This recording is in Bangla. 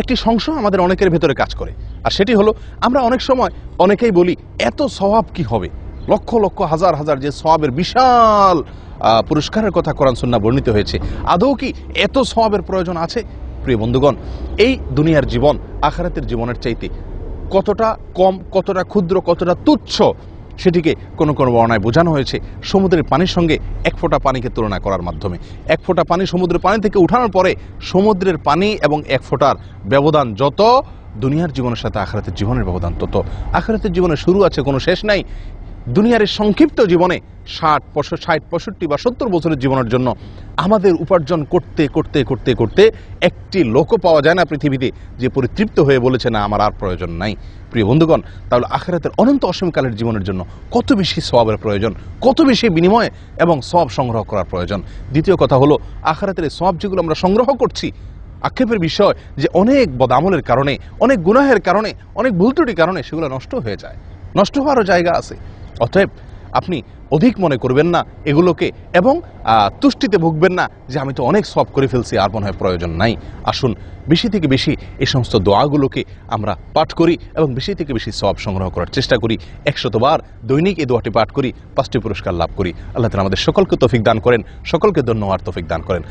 একটি সংশয় আমাদের অনেকের ভেতরে কাজ করে আর সেটি হলো আমরা অনেক সময় অনেকেই বলি এত স্বভাব কি হবে লক্ষ লক্ষ হাজার হাজার যে স্বভাবের বিশাল পুরস্কারের কথা কোরআন সুন্না বর্ণিত হয়েছে আদৌ কি এত স্বভাবের প্রয়োজন আছে প্রিয় বন্ধুগণ এই দুনিয়ার জীবন আখারাতের জীবনের চাইতে কতটা কম কতটা ক্ষুদ্র কতটা তুচ্ছ সেটিকে কোনো কোনো বর্ণায় বোঝানো হয়েছে সমুদ্রের পানির সঙ্গে এক ফোঁটা পানিকে তুলনা করার মাধ্যমে এক ফোঁটা পানি সমুদ্রের পানি থেকে উঠানোর পরে সমুদ্রের পানি এবং এক ফোঁটার ব্যবধান যত দুনিয়ার জীবনের সাথে আখরাতের জীবনের ব্যবধান তত আখরাতের জীবনে শুরু আছে কোনো শেষ নাই দুনিয়ার সংক্ষিপ্ত জীবনে ষাট ষাট পঁয়ষট্টি বা সত্তর বছরের জীবনের জন্য আমাদের উপার্জন করতে করতে করতে করতে একটি লোকও পাওয়া যায় না পৃথিবীতে যে পরিতৃপ্ত হয়ে বলেছে না আমার আর প্রয়োজন নাই প্রিয় বন্ধুগণ তাহলে আখেরাতের অনন্ত অসমকালের জীবনের জন্য কত বেশি সবাবের প্রয়োজন কত বেশি বিনিময় এবং সব সংগ্রহ করার প্রয়োজন দ্বিতীয় কথা হলো আখেরাতের সব যেগুলো আমরা সংগ্রহ করছি আক্ষেপের বিষয় যে অনেক বদামলের কারণে অনেক গুনাহের কারণে অনেক ভুল কারণে সেগুলো নষ্ট হয়ে যায় নষ্ট হওয়ারও জায়গা আছে অতএব আপনি অধিক মনে করবেন না এগুলোকে এবং তুষ্টিতে ভুগবেন না যে আমি তো অনেক সব করে ফেলছি আর মনে হয় প্রয়োজন নাই আসুন বেশি থেকে বেশি এই সমস্ত দোয়াগুলোকে আমরা পাঠ করি এবং বেশি থেকে বেশি সব সংগ্রহ করার চেষ্টা করি একশতবার দৈনিক এই দোয়াটি পাঠ করি পাঁচটি পুরস্কার লাভ করি আল্লাহ তালা আমাদের সকলকে তফিক দান করেন সকলকে ধন্যবাদ তফিক দান করেন